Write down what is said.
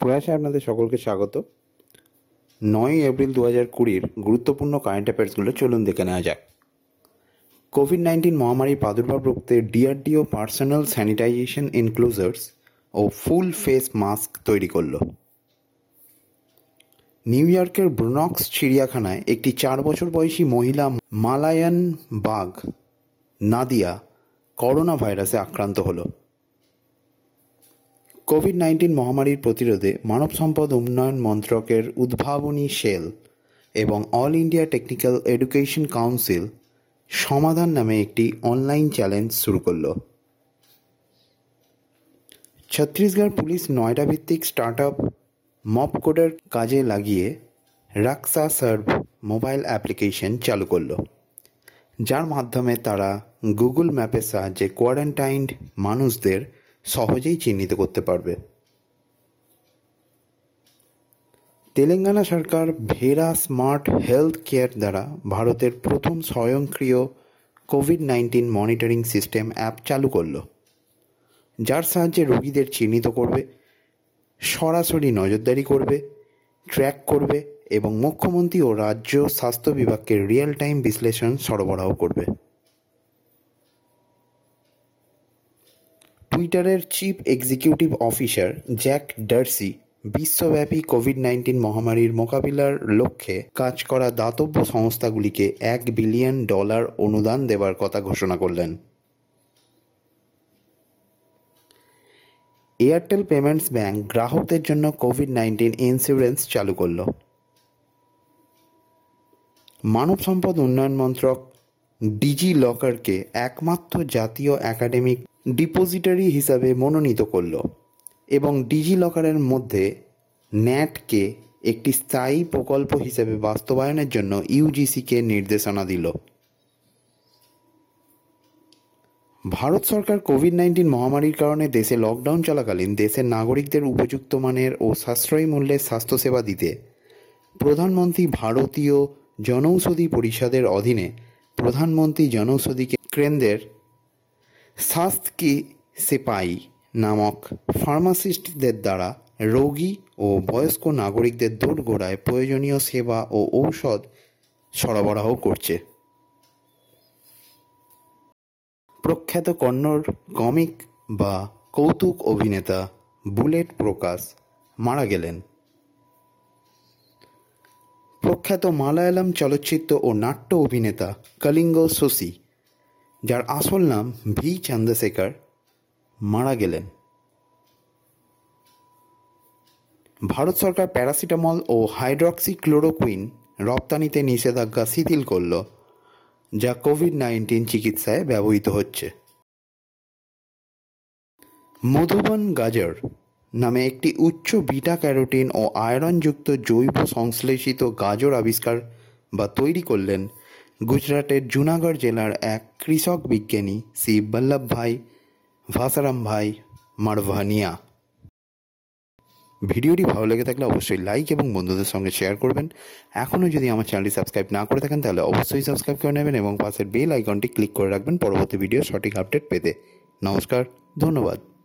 প্রয়াসে আপনাদের সকলকে স্বাগত নয় এপ্রিল দু হাজার কুড়ির গুরুত্বপূর্ণ কারেন্ট অ্যাফেয়ার্সগুলো চলুন দেখে নেওয়া যাক কোভিড নাইন্টিন মহামারীর প্রাদুর্ভাব রুখতে ডিআরডিও পার্সোনাল স্যানিটাইজেশন এনক্লোজার্স ও ফুল ফেস মাস্ক তৈরি করল নিউ ইয়র্কের ব্রনক্স চিড়িয়াখানায় একটি চার বছর বয়সী মহিলা মালায়ান বাঘ নাদিয়া করোনা ভাইরাসে আক্রান্ত হলো কোভিড নাইন্টিন মহামারীর প্রতিরোধে মানব সম্পদ উন্নয়ন মন্ত্রকের উদ্ভাবনী সেল এবং all India technical education council Samadhan নামে একটি অনলাইন চ্যালেঞ্জ শুরু করল ছত্তিশগড় পুলিশ নয়ডা ভিত্তিক স্টার্ট আপ মপ কোডের কাজে লাগিয়ে রাক্সা সার্ভ মোবাইল অ্যাপ্লিকেশন চালু করল যার মাধ্যমে তারা গুগল ম্যাপের সাহায্যে কোয়ারেন্টাইন্ড মানুষদের সহজেই চিহ্নিত করতে পারবে তেলেঙ্গানা সরকার ভেরা স্মার্ট হেলথ কেয়ার দ্বারা ভারতের প্রথম স্বয়ংক্রিয় covid nineteen monitoring system app চালু করল যার সাহায্যে রোগীদের চিহ্নিত করবে সরাসরি নজরদারি করবে ট্র্যাক করবে এবং মুখ্যমন্ত্রী ও রাজ্য স্বাস্থ্য বিভাগকে রিয়েল টাইম বিশ্লেষণ সরবরাহ করবে টুইটারের chief executive officer Jack Dorsey বিশ্বব্যাপী কোভিড নাইন্টিন মহামারীর মোকাবিলার লক্ষ্যে কাজ করা দাতব্য সংস্থাগুলিকে এক বিলিয়ন ডলার অনুদান দেবার কথা ঘোষণা করলেন এয়ারটেল পেমেন্টস ব্যাংক গ্রাহকদের জন্য কোভিড নাইন্টিন ইন্স্যুরেন্স চালু করল মানব সম্পদ উন্নয়ন মন্ত্রক ডিজি লকারকে একমাত্র জাতীয় একাডেমিক ডিপোজিটারি হিসাবে মনোনীত করল এবং ডিজি লকারের মধ্যে ন্যাটকে একটি স্থায়ী প্রকল্প হিসেবে বাস্তবায়নের জন্য ইউজিসিকে নির্দেশনা দিল ভারত সরকার কোভিড নাইন্টিন মহামারীর কারণে দেশে লকডাউন চলাকালীন দেশের নাগরিকদের উপযুক্ত মানের ও সাশ্রয়ী মূল্যে স্বাস্থ্যসেবা দিতে প্রধানমন্ত্রী ভারতীয় জনৌষধি পরিষদের অধীনে প্রধানমন্ত্রী জনৌষধি কেন্দ্রের স্বাস্থ্য কি সিপাই নামক ফার্মাসিস্টদের দ্বারা রোগী ও বয়স্ক নাগরিকদের দোরগোড়ায় প্রয়োজনীয় সেবা ও ঔষধ সরবরাহ করছে প্রখ্যাত কন্নড় কমিক বা কৌতুক অভিনেতা বুলেট প্রকাশ মারা গেলেন প্রখ্যাত মালায়ালাম চলচ্চিত্র ও নাট্য অভিনেতা কলিঙ্গ সোসি যার আসল নাম ভি চন্দ্রশেখর মারা গেলেন ভারত সরকার প্যারাসিটামল ও হাইড্রক্সিক্লোরোকুইন রপ্তানিতে নিষেধাজ্ঞা শিথিল করল যা কোভিড নাইন্টিন চিকিৎসায় ব্যবহৃত হচ্ছে মধুবন গাজর নামে একটি উচ্চ বিটা ক্যারোটিন ও আয়রনযুক্ত জৈব সংশ্লেষিত গাজর আবিষ্কার বা তৈরি করলেন গুজরাটের জুনাগড় জেলার এক কৃষক বিজ্ঞানী শিব বল্লভ ভাই ভাসারাম ভাই মারভানিয়া ভিডিওটি ভালো লেগে থাকলে অবশ্যই লাইক এবং বন্ধুদের সঙ্গে শেয়ার করবেন এখনও যদি আমার চ্যানেলটি সাবস্ক্রাইব না করে থাকেন তাহলে অবশ্যই সাবস্ক্রাইব করে নেবেন এবং পাশের বেল আইকনটি ক্লিক করে রাখবেন পরবর্তী ভিডিও সঠিক আপডেট পেতে নমস্কার ধন্যবাদ